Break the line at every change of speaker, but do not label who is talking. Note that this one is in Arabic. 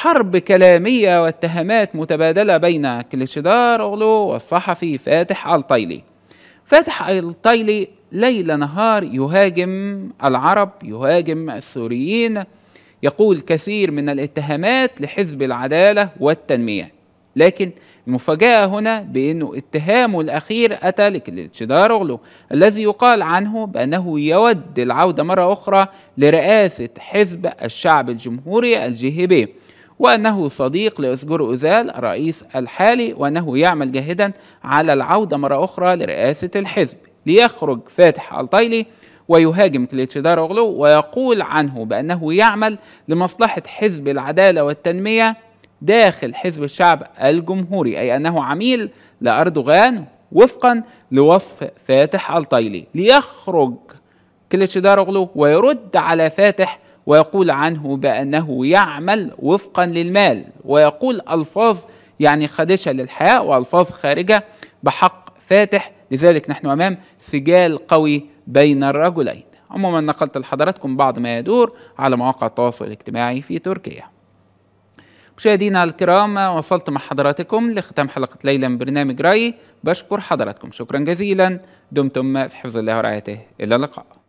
حرب كلامية واتهامات متبادلة بين أغلو والصحفي فاتح الطيلي فاتح الطيلي ليل نهار يهاجم العرب يهاجم السوريين يقول كثير من الاتهامات لحزب العدالة والتنمية لكن المفاجأة هنا بأنه اتهامه الأخير أتى أغلو الذي يقال عنه بأنه يود العودة مرة أخرى لرئاسة حزب الشعب الجمهوري الجيهبي إيه وأنه صديق لأسجور أوزال الرئيس الحالي وأنه يعمل جاهدا على العودة مرة أخرى لرئاسة الحزب ليخرج فاتح الطيلي ويهاجم كليتشدار أغلو ويقول عنه بأنه يعمل لمصلحة حزب العدالة والتنمية داخل حزب الشعب الجمهوري أي أنه عميل لأردوغان وفقا لوصف فاتح الطيلي ليخرج كليتشدار أغلو ويرد على فاتح ويقول عنه بأنه يعمل وفقا للمال ويقول ألفاظ يعني خادشة للحياء وألفاظ خارجة بحق فاتح لذلك نحن أمام سجال قوي بين الرجلين عموما نقلت لحضراتكم بعض ما يدور على مواقع التواصل الاجتماعي في تركيا مشاهدينا الكرام وصلت مع حضراتكم لختام حلقة ليلة من برنامج رأي بشكر حضراتكم شكرا جزيلا دمتم في حفظ الله ورعايته إلى اللقاء